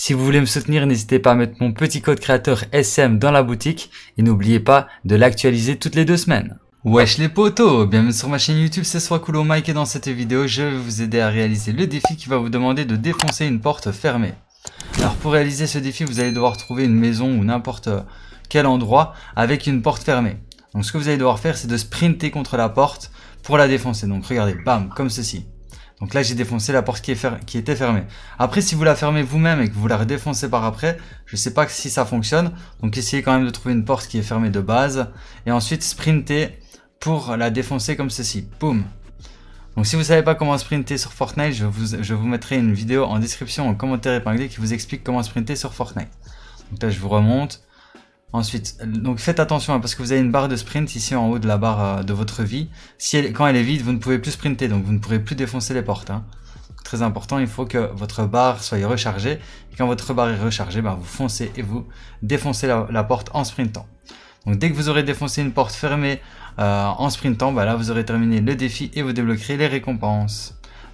Si vous voulez me soutenir, n'hésitez pas à mettre mon petit code créateur SM dans la boutique et n'oubliez pas de l'actualiser toutes les deux semaines. Wesh les potos Bienvenue sur ma chaîne YouTube, c'est soit Coolo Mike et dans cette vidéo, je vais vous aider à réaliser le défi qui va vous demander de défoncer une porte fermée. Alors pour réaliser ce défi, vous allez devoir trouver une maison ou n'importe quel endroit avec une porte fermée. Donc ce que vous allez devoir faire, c'est de sprinter contre la porte pour la défoncer. Donc regardez, bam, comme ceci. Donc là, j'ai défoncé la porte qui, était fermée. Après, si vous la fermez vous-même et que vous la redéfoncez par après, je ne sais pas si ça fonctionne. Donc essayez quand même de trouver une porte qui est fermée de base. Et ensuite, sprinter pour la défoncer comme ceci. Boum donc si vous savez pas comment sprinter sur Fortnite, je vous, je vous mettrai une vidéo en description, en commentaire épinglé qui vous explique comment sprinter sur Fortnite. Donc là, je vous remonte. Ensuite, donc faites attention hein, parce que vous avez une barre de sprint ici en haut de la barre euh, de votre vie. Si quand elle est vide, vous ne pouvez plus sprinter, donc vous ne pourrez plus défoncer les portes. Hein. Très important, il faut que votre barre soit rechargée. Et quand votre barre est rechargée, ben, vous foncez et vous défoncez la, porte en sprintant. Donc dès que vous aurez défoncé une porte fermée euh, en sprintant, ben là vous aurez terminé le défi et vous débloquerez les récompenses.